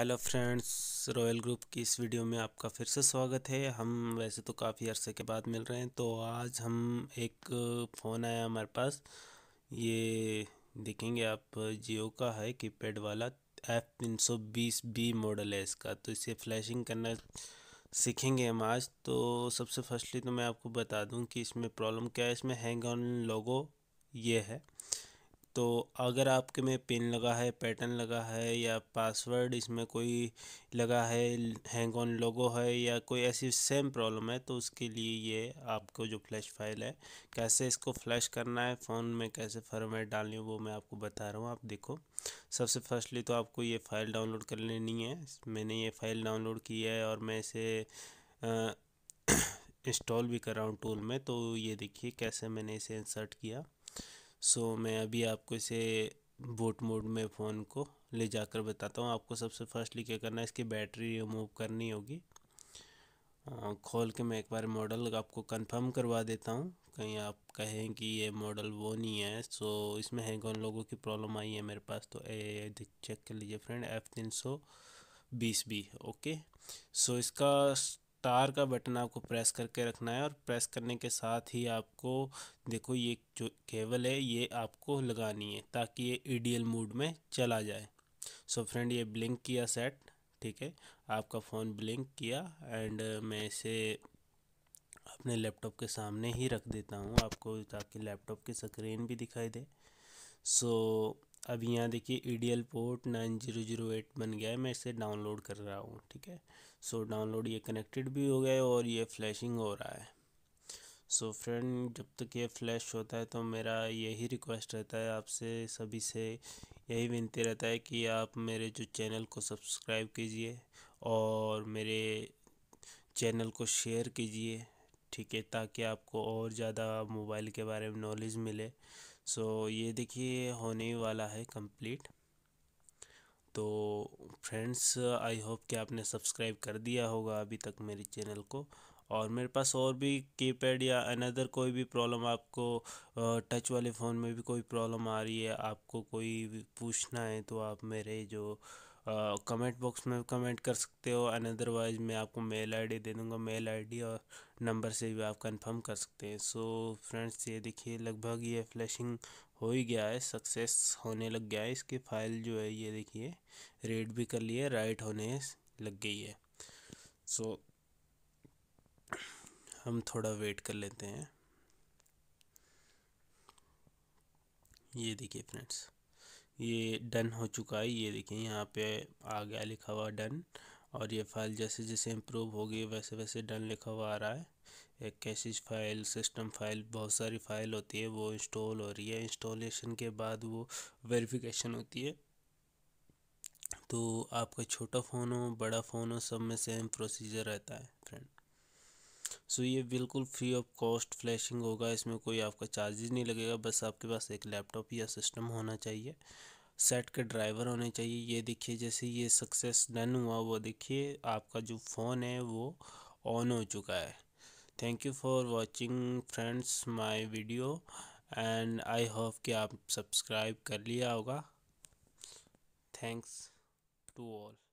hello friends royal group की इस video में आपका फिर से स्वागत है हम वैसे तो काफ़ी अरसे के बाद मिल रहे हैं तो आज हम एक फ़ोन आया हमारे पास ये देखेंगे आप जियो का है कीपैड वाला एफ तीन सौ बीस बी मॉडल है इसका तो इसे फ्लैशिंग करना सीखेंगे हम आज तो सबसे फर्स्टली तो मैं आपको बता दूं कि इसमें प्रॉब्लम क्या है इसमें हैंग ऑन लोगो ये है तो अगर आपके में पिन लगा है पैटर्न लगा है या पासवर्ड इसमें कोई लगा है हैंग ऑन लोगो है या कोई ऐसी सेम प्रॉब्लम है तो उसके लिए ये आपको जो फ्लैश फाइल है कैसे इसको फ्लैश करना है फ़ोन में कैसे फॉर्मेट डालनी है वो मैं आपको बता रहा हूँ आप देखो सबसे फर्स्टली तो आपको ये फ़ाइल डाउनलोड कर लेनी है मैंने ये फ़ाइल डाउनलोड की है और मैं इसे इंस्टॉल भी कर रहा हूँ टूल में तो ये देखिए कैसे मैंने इसे इंसर्ट किया सो मैं अभी आपको इसे बोट मोड में फ़ोन को ले जाकर बताता हूँ आपको सबसे फर्स्टली क्या करना है इसकी बैटरी रिमूव करनी होगी खोल के मैं एक बार मॉडल आपको कंफर्म करवा देता हूँ कहीं आप कहें कि ये मॉडल वो नहीं है सो इसमें हैंग ऑन लोगों की प्रॉब्लम आई है मेरे पास तो ए चेक कर लीजिए फ्रेंड एफ़ तीन सौ बीस बी ओके सो इसका तार का बटन आपको प्रेस करके रखना है और प्रेस करने के साथ ही आपको देखो ये जो केबल है ये आपको लगानी है ताकि ये ईडियल मोड में चला जाए सो so फ्रेंड ये ब्लिंक किया सेट ठीक है आपका फ़ोन ब्लिंक किया एंड मैं इसे अपने लैपटॉप के सामने ही रख देता हूँ आपको ताकि लैपटॉप की स्क्रीन भी दिखाई दे सो so, अब यहाँ देखिए E D L port nine zero zero eight बन गया है मैं इसे डाउनलोड कर रहा हूँ ठीक है सो डाउनलोड ये कनेक्टेड भी हो गया है और ये फ्लैशिंग हो रहा है सो so फ्रेंड जब तक ये फ्लैश होता है तो मेरा यही रिक्वेस्ट रहता है आपसे सभी से यही विनती रहता है कि आप मेरे जो चैनल को सब्सक्राइब कीजिए और मेरे चैनल को शेयर कीजिए ठीक है ताकि आपको और ज़्यादा मोबाइल के बारे में नॉलेज मिले सो ये देखिए होने वाला है कंप्लीट तो फ्रेंड्स आई होप कि आपने सब्सक्राइब कर दिया होगा अभी तक मेरे चैनल को और मेरे पास और भी कीपैड या अनदर कोई भी प्रॉब्लम आपको टच वाले फ़ोन में भी कोई प्रॉब्लम आ रही है आपको कोई पूछना है तो आप मेरे जो कमेंट बॉक्स में कमेंट कर सकते हो अन अदरवाइज़ मैं आपको मेल आईडी दे दूँगा मेल आईडी और नंबर से भी आप कंफर्म कर सकते हैं सो फ्रेंड्स ये देखिए लगभग ये फ्लैशिंग हो ही गया है सक्सेस होने लग गया है इसकी फाइल जो है ये देखिए रेड भी कर लिए राइट होने लग गई है सो so, हम थोड़ा वेट कर लेते हैं ये देखिए फ्रेंड्स ये डन हो चुका है ये देखिए यहाँ पे आ गया लिखा हुआ डन और ये फाइल जैसे जैसे इम्प्रूव होगी वैसे वैसे डन लिखा हुआ आ रहा है एक कैशिज फाइल सिस्टम फाइल बहुत सारी फाइल होती है वो इंस्टॉल हो रही है इंस्टॉलेशन के बाद वो वेरिफिकेशन होती है तो आपका छोटा फ़ोन हो बड़ा फ़ोन हो सब में सेम प्रोसीजर रहता है फ्रेंड सो ये बिल्कुल फ्री ऑफ कॉस्ट फ्लैशिंग होगा इसमें कोई आपका चार्जेस नहीं लगेगा बस आपके पास एक लैपटॉप या सिस्टम होना चाहिए सेट के ड्राइवर होने चाहिए ये देखिए जैसे ये सक्सेस डन हुआ वो देखिए आपका जो फ़ोन है वो ऑन हो चुका है thank you for watching friends my video and I hope कि आप सब्सक्राइब कर लिया होगा थैंक्स टू ऑल